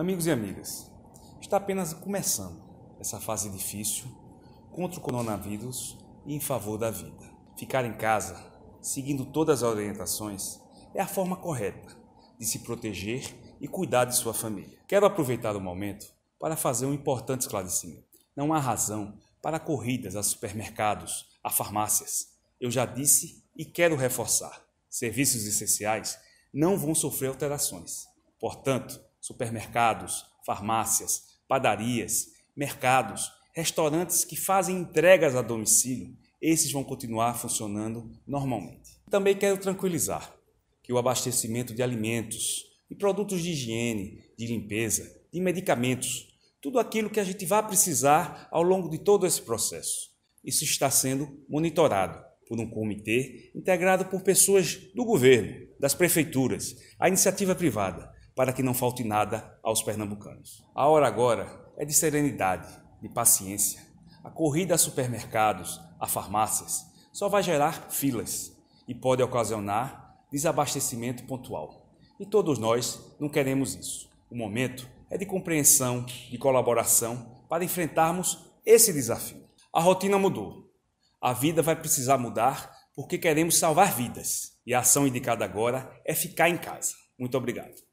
Amigos e amigas, está apenas começando essa fase difícil contra o coronavírus e em favor da vida. Ficar em casa, seguindo todas as orientações, é a forma correta de se proteger e cuidar de sua família. Quero aproveitar o momento para fazer um importante esclarecimento. Não há razão para corridas a supermercados, a farmácias. Eu já disse e quero reforçar: serviços essenciais não vão sofrer alterações. Portanto, supermercados, farmácias, padarias, mercados, restaurantes que fazem entregas a domicílio, esses vão continuar funcionando normalmente. Também quero tranquilizar que o abastecimento de alimentos, de produtos de higiene, de limpeza, de medicamentos, tudo aquilo que a gente vai precisar ao longo de todo esse processo. Isso está sendo monitorado por um comitê integrado por pessoas do governo, das prefeituras, a iniciativa privada, para que não falte nada aos pernambucanos. A hora agora é de serenidade, de paciência. A corrida a supermercados, a farmácias, só vai gerar filas e pode ocasionar desabastecimento pontual. E todos nós não queremos isso. O momento é de compreensão, de colaboração para enfrentarmos esse desafio. A rotina mudou. A vida vai precisar mudar porque queremos salvar vidas. E a ação indicada agora é ficar em casa. Muito obrigado.